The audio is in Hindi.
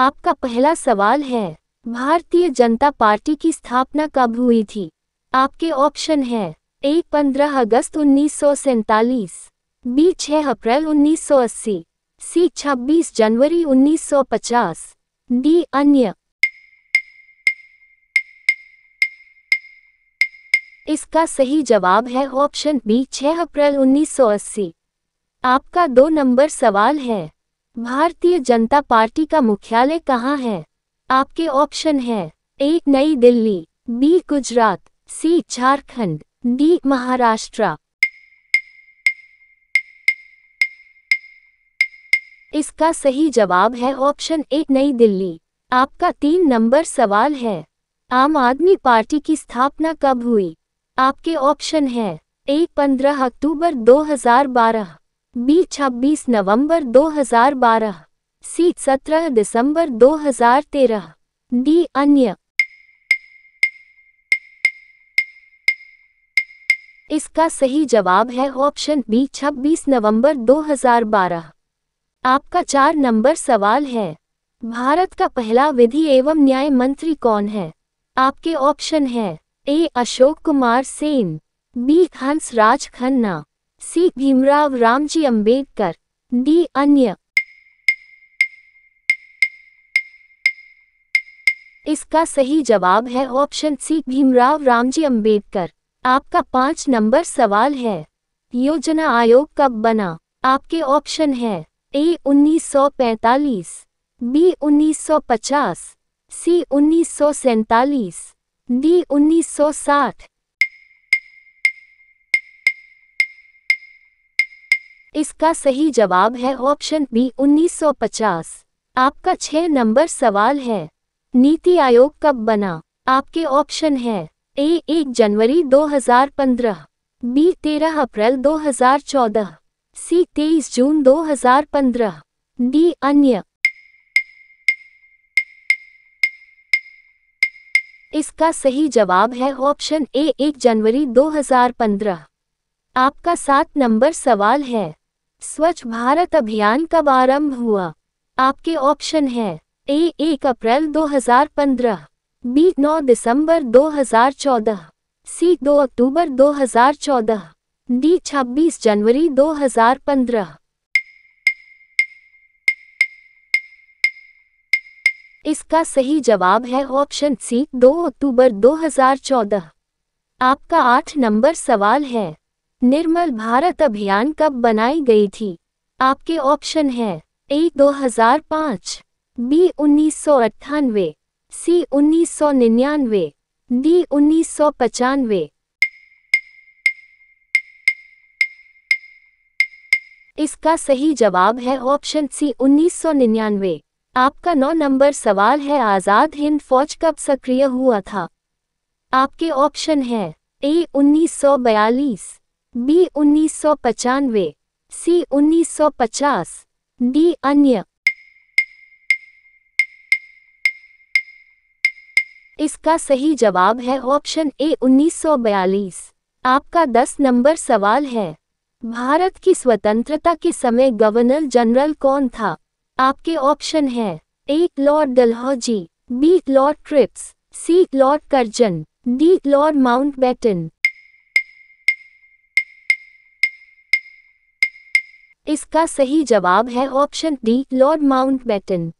आपका पहला सवाल है भारतीय जनता पार्टी की स्थापना कब हुई थी आपके ऑप्शन हैं एक पंद्रह अगस्त उन्नीस सौ सैतालीस बी छः अप्रैल 1980 सी 26 जनवरी 1950 डी अन्य इसका सही जवाब है ऑप्शन बी 6 अप्रैल 1980 आपका दो नंबर सवाल है भारतीय जनता पार्टी का मुख्यालय कहाँ है आपके ऑप्शन है A New Delhi B Gujarat C Jharkhand D Maharashtra इसका सही जवाब है ऑप्शन ए नई दिल्ली आपका तीन नंबर सवाल है आम आदमी पार्टी की स्थापना कब हुई आपके ऑप्शन है ए पंद्रह अक्टूबर 2012 बी छब्बीस नवंबर 2012 सी 17 दिसंबर 2013 डी अन्य इसका सही जवाब है ऑप्शन बी 26 नवंबर 2012 आपका चार नंबर सवाल है भारत का पहला विधि एवं न्याय मंत्री कौन है आपके ऑप्शन है A Ashok Kumar Sen B Hans Raj Khanna C Bhimrao Ramji Ambedkar D अन्य इसका सही जवाब है ऑप्शन सी भीमराव रामजी अंबेडकर आपका पांच नंबर सवाल है योजना आयोग कब बना आपके ऑप्शन है ए 1945, बी 1950, सी उन्नीस डी 1960 इसका सही जवाब है ऑप्शन बी 1950। आपका छह नंबर सवाल है नीति आयोग कब बना आपके ऑप्शन है ए एक जनवरी 2015, बी तेरह अप्रैल 2014, सी तेईस जून 2015, डी अन्य इसका सही जवाब है ऑप्शन ए एक जनवरी 2015। आपका सात नंबर सवाल है स्वच्छ भारत अभियान कब आरंभ हुआ आपके ऑप्शन है ए एक अप्रैल 2015 बी 9 दिसंबर 2014 सी 2 अक्टूबर 2014 डी 26 जनवरी 2015 इसका सही जवाब है ऑप्शन सी 2 अक्टूबर 2014 आपका आठ नंबर सवाल है निर्मल भारत अभियान कब बनाई गई थी आपके ऑप्शन हैं ए 2005, बी उन्नीस सौ अट्ठानवे सी उन्नीस सौ निन्यानवे डी उन्नीस सौ पचानवे इसका सही जवाब है ऑप्शन सी उन्नीस सौ निन्यानवे आपका नौ नंबर सवाल है आज़ाद हिंद फौज कब सक्रिय हुआ था आपके ऑप्शन हैं ए उन्नीस सौ बयालीस बी उन्नीस सौ पचानवे सी उन्नीस सौ पचास डी अन्य इसका सही जवाब है ऑप्शन ए 1942। आपका 10 नंबर सवाल है भारत की स्वतंत्रता के समय गवर्नर जनरल कौन था आपके ऑप्शन हैं A Lord Dalhousie B Lord ट्रिप्स C Lord Curzon D Lord Mountbatten इसका सही जवाब है ऑप्शन डी लॉर्ड माउंटबेटन